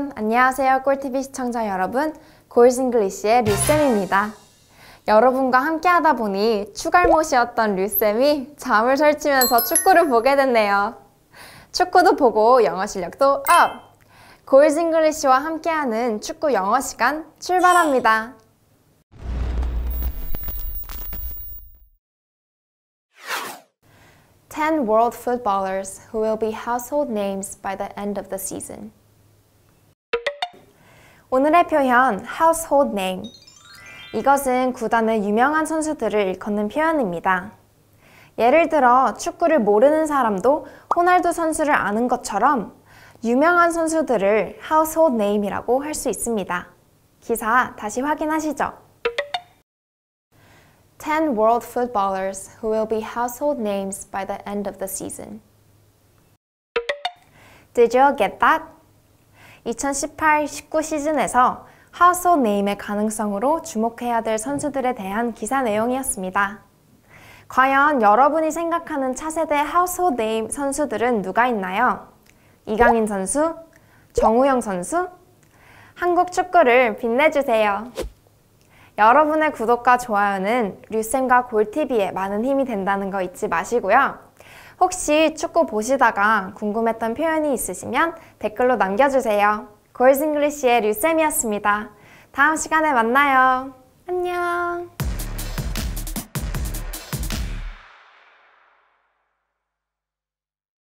여러분, 안녕하세요. 꿀TV 시청자 여러분, 골싱글리시의 류쌤입니다. 여러분과 함께 하다 보니 추갈못이었던 류쌤이 잠을 설치면서 축구를 보게 됐네요. 축구도 보고 영어 실력도 업! 골싱글리시와 함께하는 축구 영어 시간 출발합니다. 10 world footballers who will be household names by the end of the season. 오늘의 표현 household name 이것은 구단의 유명한 선수들을 일컫는 표현입니다. 예를 들어 축구를 모르는 사람도 호날두 선수를 아는 것처럼 유명한 선수들을 household name이라고 할 수 있습니다. 기사 다시 확인하시죠. 10 world footballers who will be household names by the end of the season. Did you get that? 2018-19 시즌에서 하우스 네임의 가능성으로 주목해야 될 선수들에 대한 기사 내용이었습니다. 과연 여러분이 생각하는 차세대 하우스 네임 선수들은 누가 있나요? 이강인 선수? 정우영 선수? 한국 축구를 빛내주세요. 여러분의 구독과 좋아요는 류쌤과 골TV에 많은 힘이 된다는 거 잊지 마시고요. 혹시 축구 보시다가 궁금했던 표현이 있으시면 댓글로 남겨주세요. 골스 잉글리시의 류쌤이었습니다. 다음 시간에 만나요. 안녕.